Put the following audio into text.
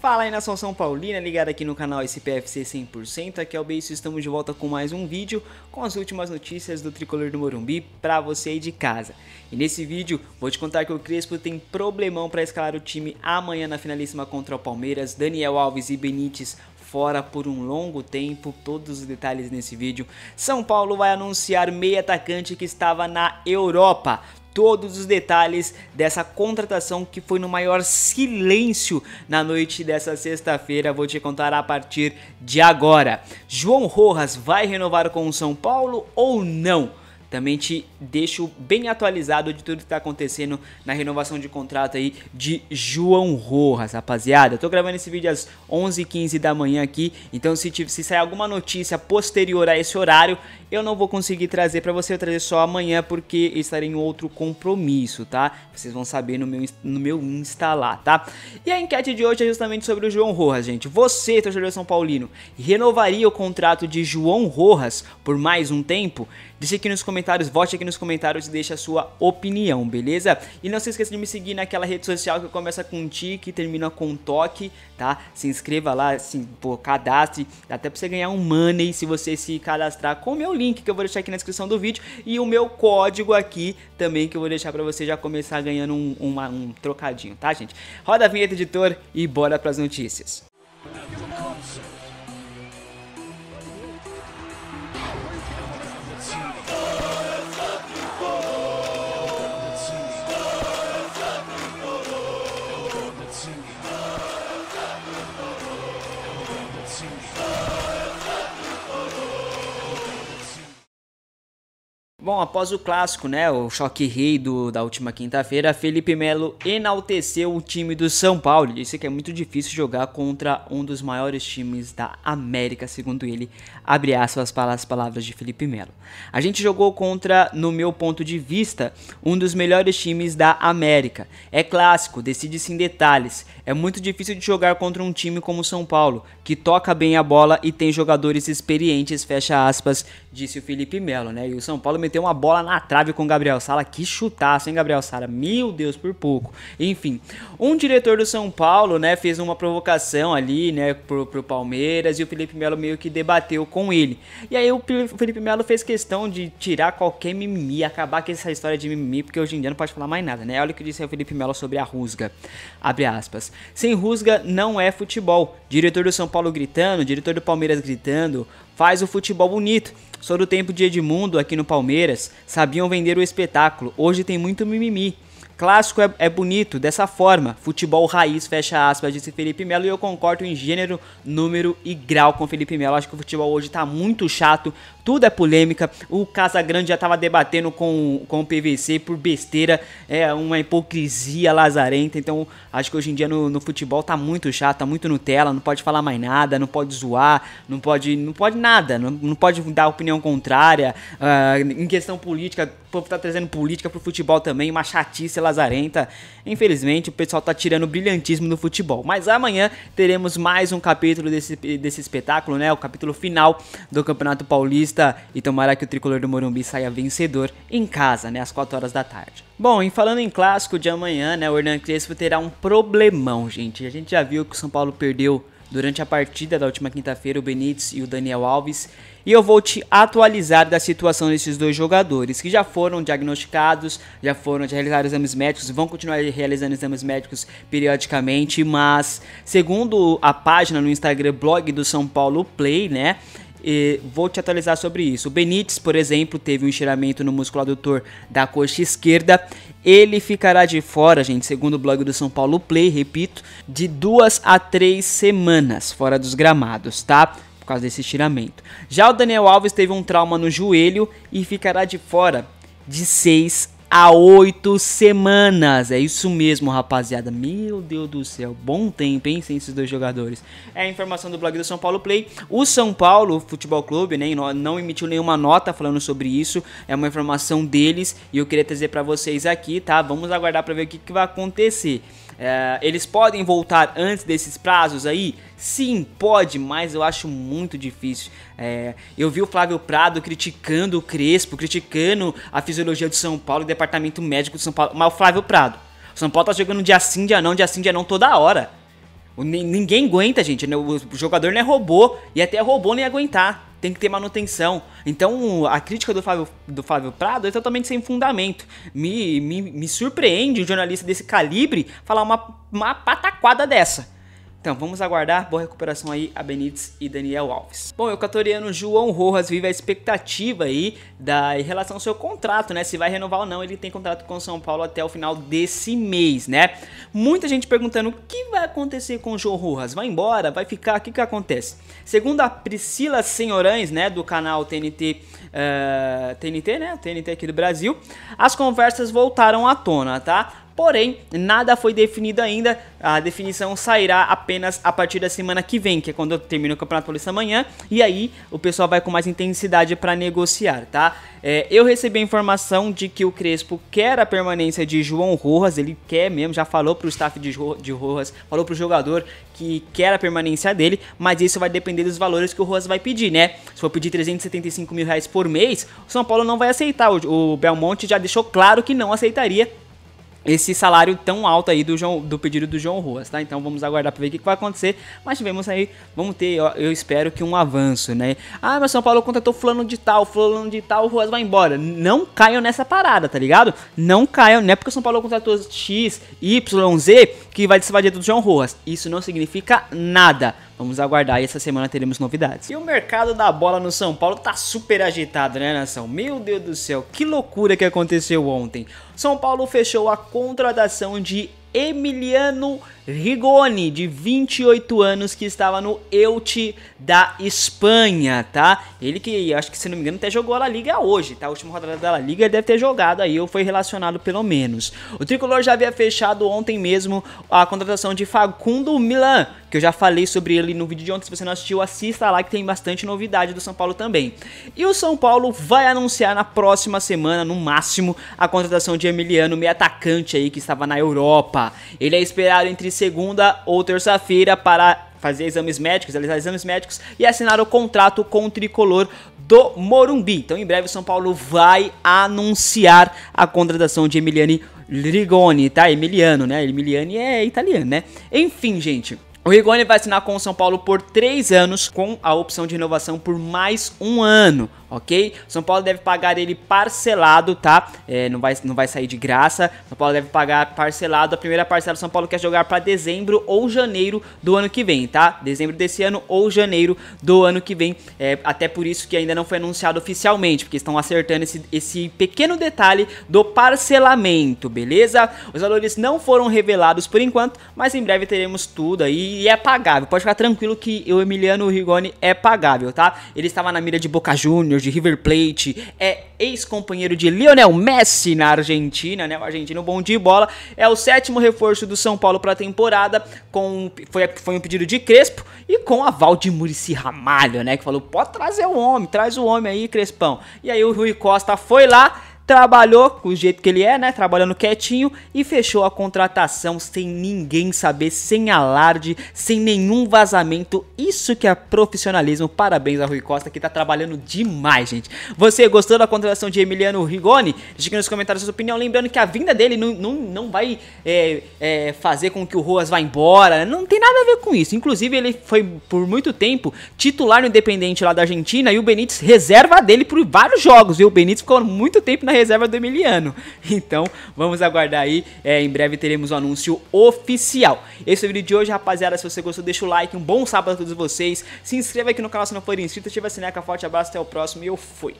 Fala aí nação São Paulina, ligada aqui no canal SPFC 100%, aqui é o Beijo, estamos de volta com mais um vídeo com as últimas notícias do Tricolor do Morumbi para você aí de casa. E nesse vídeo vou te contar que o Crespo tem problemão para escalar o time amanhã na finalíssima contra o Palmeiras, Daniel Alves e Benítez fora por um longo tempo, todos os detalhes nesse vídeo. São Paulo vai anunciar meia atacante que estava na Europa todos os detalhes dessa contratação que foi no maior silêncio na noite dessa sexta-feira. Vou te contar a partir de agora. João Rojas vai renovar com o São Paulo ou não? também te deixo bem atualizado de tudo que está acontecendo na renovação de contrato aí de João Rojas, rapaziada. Eu tô gravando esse vídeo às 11h15 da manhã aqui, então se, se sair alguma notícia posterior a esse horário, eu não vou conseguir trazer para você, eu trazer só amanhã porque estarei em outro compromisso, tá? Vocês vão saber no meu, no meu Insta lá, tá? E a enquete de hoje é justamente sobre o João Rojas, gente. Você, torcedor São Paulino, renovaria o contrato de João Rojas por mais um tempo? Deixa aqui nos comentários, vote aqui nos comentários e deixa a sua opinião, beleza? E não se esqueça de me seguir naquela rede social que começa com TIC e termina com TOC, tá? Se inscreva lá, assim, pô, cadastre, dá até pra você ganhar um money se você se cadastrar com o meu link que eu vou deixar aqui na descrição do vídeo e o meu código aqui também que eu vou deixar pra você já começar ganhando um, uma, um trocadinho, tá, gente? Roda a vinheta, editor, e bora pras notícias. Bom, após o clássico, né, o choque rei do, da última quinta-feira, Felipe Melo enalteceu o time do São Paulo. Disse que é muito difícil jogar contra um dos maiores times da América, segundo ele, abre aspas para as palavras de Felipe Melo. A gente jogou contra, no meu ponto de vista, um dos melhores times da América. É clássico, decide-se em detalhes. É muito difícil de jogar contra um time como o São Paulo, que toca bem a bola e tem jogadores experientes, fecha aspas, disse o Felipe Melo, né? E o São Paulo meteu meteu uma bola na trave com o Gabriel Sala. Que chutaço, hein, Gabriel Sala? Meu Deus, por pouco. Enfim, um diretor do São Paulo, né, fez uma provocação ali, né, pro, pro Palmeiras e o Felipe Melo meio que debateu com ele. E aí o Felipe Melo fez questão de tirar qualquer mimimi, acabar com essa história de mimimi, porque hoje em dia não pode falar mais nada, né? Olha o que disse o Felipe Melo sobre a rusga. Abre aspas. Sem rusga não é futebol. Diretor do São Paulo gritando, diretor do Palmeiras gritando, faz o futebol bonito. Só do tempo de Edmundo aqui no Palmeiras, sabiam vender o espetáculo. Hoje tem muito mimimi. Clássico é, é, bonito dessa forma. Futebol raiz, fecha aspas, disse Felipe Melo. E eu concordo em gênero, número e grau com Felipe Melo. Acho que o futebol hoje tá muito chato, tudo é polêmica. O Casagrande já tava debatendo com, com o PVC por besteira, é uma hipocrisia lazarenta. Então acho que hoje em dia no, no futebol tá muito chato, tá muito Nutella. Não pode falar mais nada, não pode zoar, não pode, não pode nada, não, não pode dar opinião contrária. Uh, em questão política, o povo tá trazendo política pro futebol também, uma chatice lazarenta. Infelizmente, o pessoal tá tirando o brilhantismo do futebol. Mas amanhã teremos mais um capítulo desse, desse espetáculo, né? O capítulo final do Campeonato Paulista. E tomara que o tricolor do Morumbi saia vencedor em casa, né? Às 4 horas da tarde. Bom, e falando em clássico de amanhã, né? O Hernan Crespo terá um problemão, gente. A gente já viu que o São Paulo perdeu durante a partida da última quinta-feira, o Benítez e o Daniel Alves. E eu vou te atualizar da situação desses dois jogadores que já foram diagnosticados, já foram já realizaram exames médicos, vão continuar realizando exames médicos periodicamente, mas segundo a página no Instagram blog do São Paulo Play, né? E vou te atualizar sobre isso. O Benítez, por exemplo, teve um estiramento no músculo adutor da coxa esquerda. Ele ficará de fora, gente, segundo o blog do São Paulo Play, repito, de duas a três semanas fora dos gramados, tá? Por causa desse estiramento. Já o Daniel Alves teve um trauma no joelho e ficará de fora de 6 a oito semanas. É isso mesmo, rapaziada. Meu Deus do céu, bom tempo, hein, sem esses dois jogadores. É a informação do blog do São Paulo Play. O São Paulo Futebol Clube, né, não emitiu nenhuma nota falando sobre isso. É uma informação deles e eu queria trazer para vocês aqui, tá? Vamos aguardar para ver o que, que vai acontecer. É, eles podem voltar antes desses prazos aí? Sim, pode, mas eu acho muito difícil. É, eu vi o Flávio Prado criticando o Crespo, criticando a fisiologia de São Paulo e o departamento médico de São Paulo. Mas o Flávio Prado, o São Paulo tá jogando dia sim, dia não, dia sim, dia não toda hora. Ninguém aguenta, gente. Né? O jogador não é robô e até robô nem aguentar tem que ter manutenção. Então a crítica do Fábio, do Fábio Prado é totalmente sem fundamento. Me, me, me surpreende um jornalista desse calibre falar uma, uma pataquada dessa. Então vamos aguardar, boa recuperação aí a Benítez e Daniel Alves. Bom, o catoriano João Rojas vive a expectativa aí da, em relação ao seu contrato, né? Se vai renovar ou não, ele tem contrato com o São Paulo até o final desse mês, né? Muita gente perguntando o que vai acontecer com o João Rojas, vai embora, vai ficar, o que que acontece? Segundo a Priscila Senhorães, né, do canal TNT, uh, eh, TNT, né, TNT aqui do Brasil, as conversas voltaram à tona, tá? Porém, nada foi definido ainda. A definição sairá apenas a partir da semana que vem, que é quando termina o Campeonato Paulista amanhã. E aí o pessoal vai com mais intensidade para negociar, tá? É, eu recebi a informação de que o Crespo quer a permanência de João Rojas, ele quer mesmo, já falou pro staff de, jo de Rojas, falou pro jogador que quer a permanência dele, mas isso vai depender dos valores que o Rojas vai pedir, né? Se for pedir 375 mil reais por mês, o São Paulo não vai aceitar. O, o Belmonte já deixou claro que não aceitaria esse salário tão alto aí do, João, do pedido do João Ruas, tá? Então vamos aguardar para ver o que, que, vai acontecer, mas tivemos aí, vamos ter, eu, eu, espero que um avanço, né? Ah, mas São Paulo contratou fulano de tal, fulano de tal, o Ruas vai embora. Não caiam nessa parada, tá ligado? Não caiam, não é porque São Paulo contratou X, Y, Z que vai desfazer do João Ruas. Isso não significa nada. Vamos aguardar e essa semana teremos novidades. E o mercado da bola no São Paulo tá super agitado, né, nação? Meu Deus do céu, que loucura que aconteceu ontem. São Paulo fechou a contratação de Emiliano Rigoni, de 28 anos, que estava no Elche da Espanha, tá? Ele que, acho que se não me engano, até jogou a La Liga hoje, tá? A última rodada da La Liga deve ter jogado aí, ou foi relacionado pelo menos. O Tricolor já havia fechado ontem mesmo a contratação de Facundo Milan, que eu já falei sobre ele no vídeo de ontem. Se você não assistiu, assista lá que tem bastante novidade do São Paulo também. E o São Paulo vai anunciar na próxima semana, no máximo, a contratação de Emiliano, meio atacante aí que estava na Europa. Ele é esperado entre segunda ou terça-feira para fazer exames médicos, realizar exames médicos e assinar o contrato com o tricolor do Morumbi. Então, em breve, o São Paulo vai anunciar a contratação de Emiliano Rigoni, tá? Emiliano, né? Emiliano é italiano, né? Enfim, gente. O Rigoni vai assinar com o São Paulo por três anos, com a opção de renovação por mais um ano ok? São Paulo deve pagar ele parcelado, tá? É, não, vai, não vai sair de graça. São Paulo deve pagar parcelado. A primeira parcela São Paulo quer jogar para dezembro ou janeiro do ano que vem, tá? Dezembro desse ano ou janeiro do ano que vem. É, até por isso que ainda não foi anunciado oficialmente, porque estão acertando esse, esse pequeno detalhe do parcelamento, beleza? Os valores não foram revelados por enquanto, mas em breve teremos tudo aí e é pagável. Pode ficar tranquilo que o Emiliano Rigoni é pagável, tá? Ele estava na mira de Boca Juniors Júnior de River Plate, é ex-companheiro de Lionel Messi na Argentina, né? O argentino bom de bola. É o sétimo reforço do São Paulo para a temporada, com, foi, foi um pedido de Crespo e com aval de Murici Ramalho, né? Que falou: pode trazer o homem, traz o homem aí, Crespão. E aí o Rui Costa foi lá trabalhou com o jeito que ele é, né? Trabalhando quietinho e fechou a contratação sem ninguém saber, sem alarde, sem nenhum vazamento. Isso que é profissionalismo. Parabéns a Rui Costa que tá trabalhando demais, gente. Você gostou da contratação de Emiliano Rigoni? Diga aqui nos comentários a sua opinião. Lembrando que a vinda dele não, não, não vai é, é, fazer com que o Roas vá embora. Não tem nada a ver com isso. Inclusive, ele foi por muito tempo titular no Independente lá da Argentina e o Benítez reserva dele por vários jogos, viu? O Benítez ficou muito tempo na reserva do Emiliano. Então, vamos aguardar aí. É, em breve teremos o um anúncio oficial. Esse é o vídeo de hoje, rapaziada. Se você gostou, deixa o like. Um bom sábado a todos vocês. Se inscreva aqui no canal se não for inscrito. Ativa a sineca. Forte abraço. Até o próximo e eu fui.